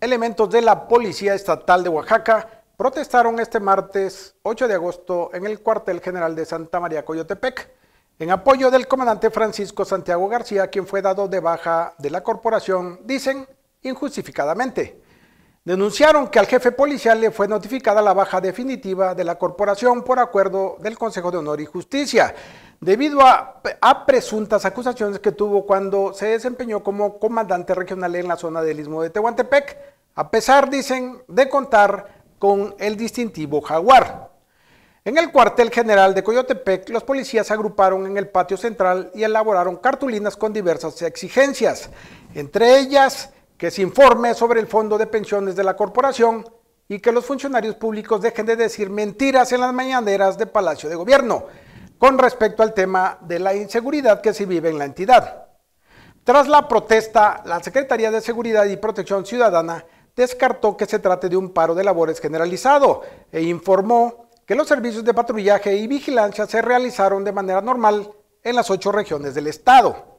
Elementos de la Policía Estatal de Oaxaca protestaron este martes 8 de agosto en el cuartel general de Santa María Coyotepec en apoyo del comandante Francisco Santiago García, quien fue dado de baja de la corporación, dicen, injustificadamente. Denunciaron que al jefe policial le fue notificada la baja definitiva de la corporación por acuerdo del Consejo de Honor y Justicia debido a, presuntas acusaciones que tuvo cuando se desempeñó como comandante regional en la zona del istmo de Tehuantepec, a pesar, dicen, de contar con el distintivo jaguar. En el cuartel general de Coyotepec, los policías se agruparon en el patio central y elaboraron cartulinas con diversas exigencias, entre ellas que se informe sobre el fondo de pensiones de la corporación y que los funcionarios públicos dejen de decir mentiras en las mañaneras de Palacio de Gobierno con respecto al tema de la inseguridad que se vive en la entidad. Tras la protesta, la Secretaría de Seguridad y Protección Ciudadana descartó que se trate de un paro de labores generalizado e informó que los servicios de patrullaje y vigilancia se realizaron de manera normal en las ocho regiones del estado.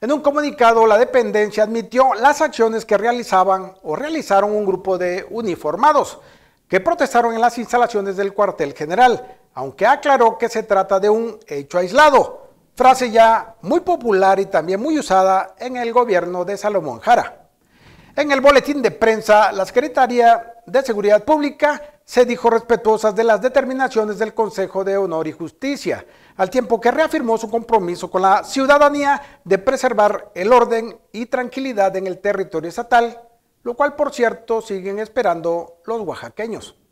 En un comunicado, la dependencia admitió las acciones que realizaban o realizaron un grupo de uniformados que protestaron en las instalaciones del cuartel general, aunque aclaró que se trata de un hecho aislado, frase ya muy popular y también muy usada en el gobierno de Salomón Jara. En el boletín de prensa, la Secretaría de Seguridad Pública se dijo respetuosa de las determinaciones del Consejo de Honor y Justicia, al tiempo que reafirmó su compromiso con la ciudadanía de preservar el orden y tranquilidad en el territorio estatal, lo cual por cierto siguen esperando los oaxaqueños.